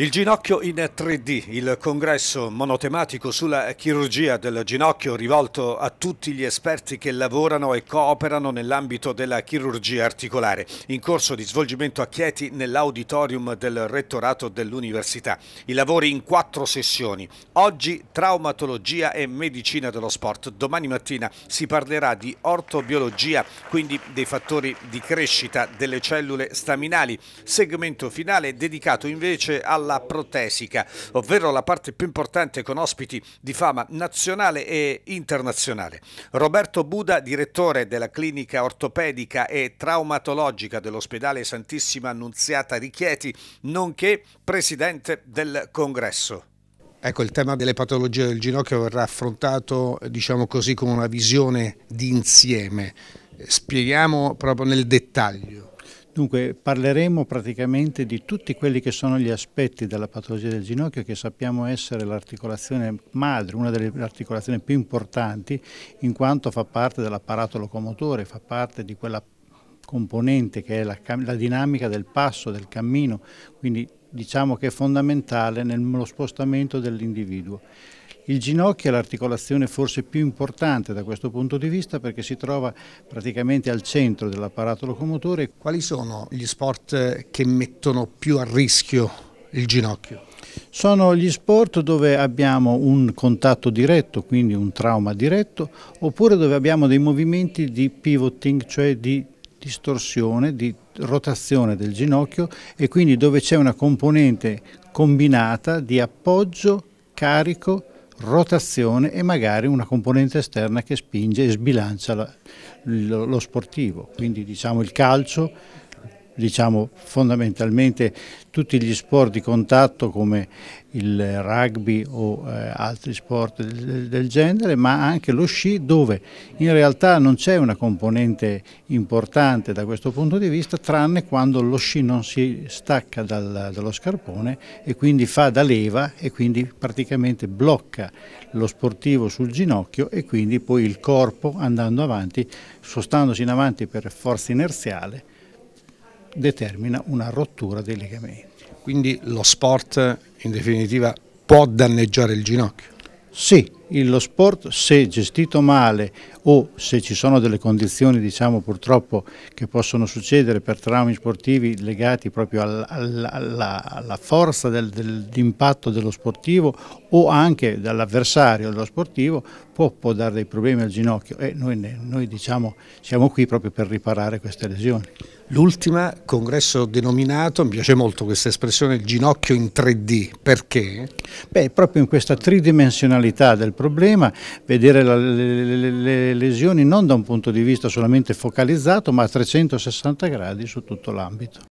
Il ginocchio in 3D, il congresso monotematico sulla chirurgia del ginocchio rivolto a tutti gli esperti che lavorano e cooperano nell'ambito della chirurgia articolare, in corso di svolgimento a Chieti nell'auditorium del rettorato dell'università. I lavori in quattro sessioni. Oggi traumatologia e medicina dello sport. Domani mattina si parlerà di ortobiologia, quindi dei fattori di crescita delle cellule staminali. Segmento finale dedicato invece alla alla protesica, ovvero la parte più importante con ospiti di fama nazionale e internazionale. Roberto Buda, direttore della clinica ortopedica e traumatologica dell'ospedale Santissima Annunziata Richieti, nonché presidente del congresso. Ecco, il tema delle patologie del ginocchio verrà affrontato, diciamo così, con una visione di insieme. Spieghiamo proprio nel dettaglio Dunque parleremo praticamente di tutti quelli che sono gli aspetti della patologia del ginocchio che sappiamo essere l'articolazione madre, una delle articolazioni più importanti in quanto fa parte dell'apparato locomotore, fa parte di quella componente che è la, la dinamica del passo, del cammino, quindi diciamo che è fondamentale nello spostamento dell'individuo. Il ginocchio è l'articolazione forse più importante da questo punto di vista perché si trova praticamente al centro dell'apparato locomotore. Quali sono gli sport che mettono più a rischio il ginocchio? Sono gli sport dove abbiamo un contatto diretto, quindi un trauma diretto, oppure dove abbiamo dei movimenti di pivoting, cioè di distorsione, di rotazione del ginocchio e quindi dove c'è una componente combinata di appoggio, carico rotazione e magari una componente esterna che spinge e sbilancia la, lo, lo sportivo. Quindi diciamo il calcio diciamo fondamentalmente tutti gli sport di contatto come il rugby o eh, altri sport del, del, genere, ma anche lo sci dove in realtà non c'è una componente importante da questo punto di vista tranne quando lo sci non si stacca dal, dallo scarpone e quindi fa da leva e quindi praticamente blocca lo sportivo sul ginocchio e quindi poi il corpo andando avanti, spostandosi in avanti per forza inerziale determina una rottura dei legamenti. Quindi lo sport in definitiva può danneggiare il ginocchio? Sì, lo sport se gestito male o se ci sono delle condizioni diciamo purtroppo che possono succedere per traumi sportivi legati proprio alla, alla, alla forza dell'impatto del, dello sportivo o anche dall'avversario dello sportivo può, può, dare dei problemi al ginocchio e noi, noi diciamo siamo qui proprio per riparare queste lesioni. L'ultima, congresso denominato, mi piace molto questa espressione, il ginocchio in 3D, perché? Beh, proprio in questa tridimensionalità del problema, vedere la, le, le, lesioni non da un punto di vista solamente focalizzato, ma a 360 gradi su tutto l'ambito.